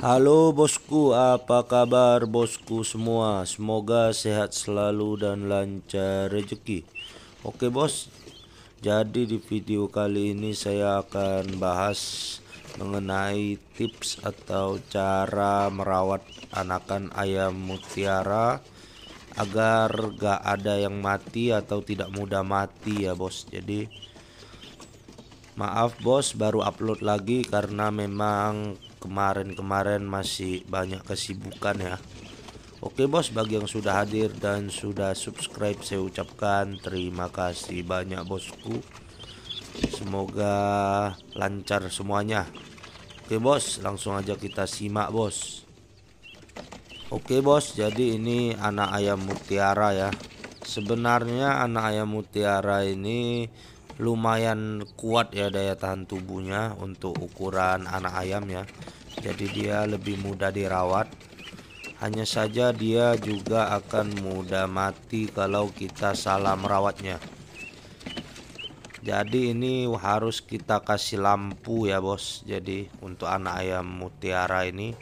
Halo bosku, apa kabar bosku semua? Semoga sehat selalu dan lancar rezeki. Oke bos, jadi di video kali ini saya akan bahas mengenai tips atau cara merawat anakan ayam mutiara agar gak ada yang mati atau tidak mudah mati ya bos. Jadi Maaf bos baru upload lagi karena memang kemarin-kemarin masih banyak kesibukan ya Oke bos bagi yang sudah hadir dan sudah subscribe saya ucapkan terima kasih banyak bosku Semoga lancar semuanya Oke bos langsung aja kita simak bos Oke bos jadi ini anak ayam mutiara ya Sebenarnya anak ayam mutiara ini lumayan kuat ya daya tahan tubuhnya untuk ukuran anak ayam ya jadi dia lebih mudah dirawat hanya saja dia juga akan mudah mati kalau kita salah merawatnya jadi ini harus kita kasih lampu ya bos jadi untuk anak ayam mutiara ini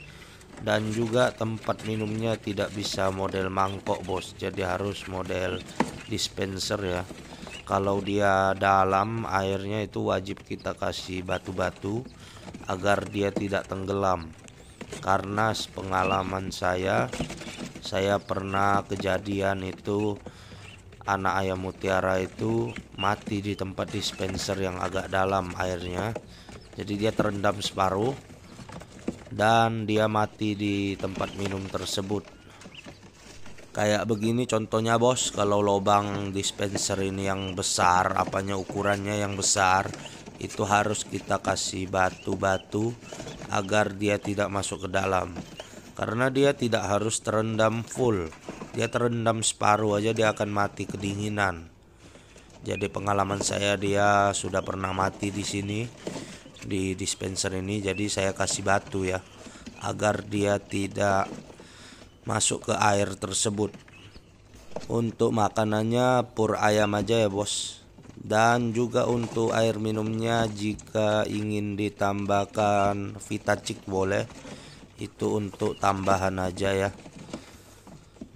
dan juga tempat minumnya tidak bisa model mangkok bos jadi harus model dispenser ya kalau dia dalam airnya itu wajib kita kasih batu-batu agar dia tidak tenggelam karena pengalaman saya saya pernah kejadian itu anak ayam mutiara itu mati di tempat dispenser yang agak dalam airnya jadi dia terendam separuh dan dia mati di tempat minum tersebut Kayak begini contohnya bos, kalau lubang dispenser ini yang besar, apanya ukurannya yang besar, itu harus kita kasih batu-batu agar dia tidak masuk ke dalam. Karena dia tidak harus terendam full, dia terendam separuh aja dia akan mati kedinginan. Jadi pengalaman saya dia sudah pernah mati di sini di dispenser ini, jadi saya kasih batu ya agar dia tidak masuk ke air tersebut untuk makanannya pur ayam aja ya bos dan juga untuk air minumnya jika ingin ditambahkan vitacik boleh itu untuk tambahan aja ya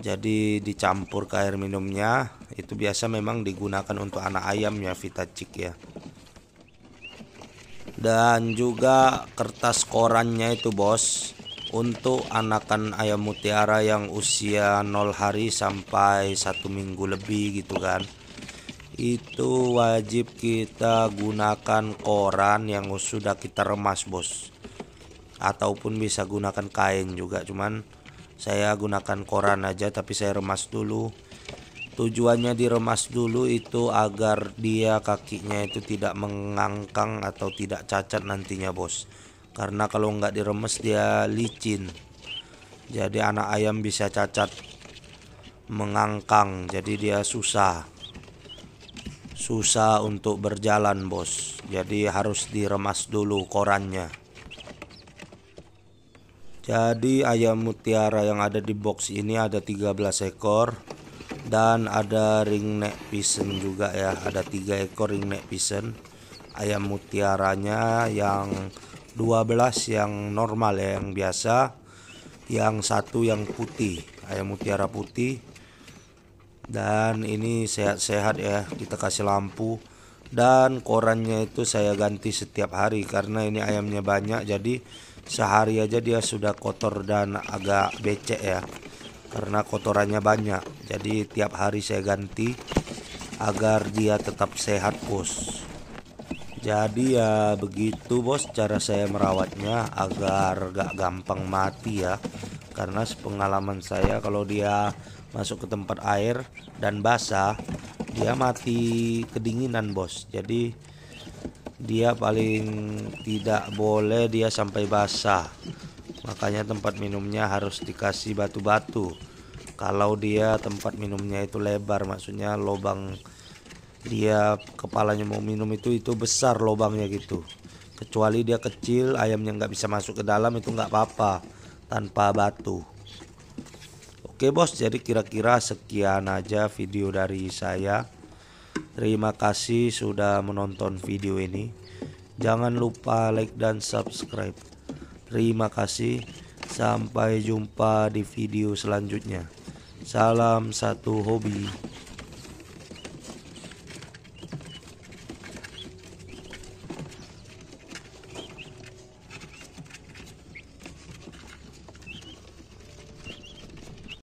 jadi dicampur ke air minumnya itu biasa memang digunakan untuk anak ayam ya vitacik ya dan juga kertas korannya itu bos untuk anakan ayam mutiara yang usia 0 hari sampai satu minggu lebih gitu kan itu wajib kita gunakan koran yang sudah kita remas bos ataupun bisa gunakan kain juga cuman saya gunakan koran aja tapi saya remas dulu tujuannya diremas dulu itu agar dia kakinya itu tidak mengangkang atau tidak cacat nantinya bos karena kalau nggak diremes dia licin jadi anak ayam bisa cacat mengangkang jadi dia susah susah untuk berjalan bos jadi harus diremas dulu korannya jadi ayam mutiara yang ada di box ini ada 13 ekor dan ada ringneck pisen juga ya ada tiga ekor ringneck pisen ayam mutiaranya yang 12 yang normal ya, yang biasa, yang satu yang putih, ayam mutiara putih. Dan ini sehat-sehat ya, kita kasih lampu dan korannya itu saya ganti setiap hari karena ini ayamnya banyak jadi sehari aja dia sudah kotor dan agak becek ya karena kotorannya banyak jadi tiap hari saya ganti agar dia tetap sehat bos jadi ya begitu bos cara saya merawatnya agar gak gampang mati ya Karena pengalaman saya kalau dia masuk ke tempat air dan basah Dia mati kedinginan bos Jadi dia paling tidak boleh dia sampai basah Makanya tempat minumnya harus dikasih batu-batu Kalau dia tempat minumnya itu lebar maksudnya lubang dia kepalanya mau minum itu itu besar lobangnya gitu kecuali dia kecil ayamnya nggak bisa masuk ke dalam itu nggak apa-apa tanpa batu oke bos jadi kira-kira sekian aja video dari saya terima kasih sudah menonton video ini jangan lupa like dan subscribe terima kasih sampai jumpa di video selanjutnya salam satu hobi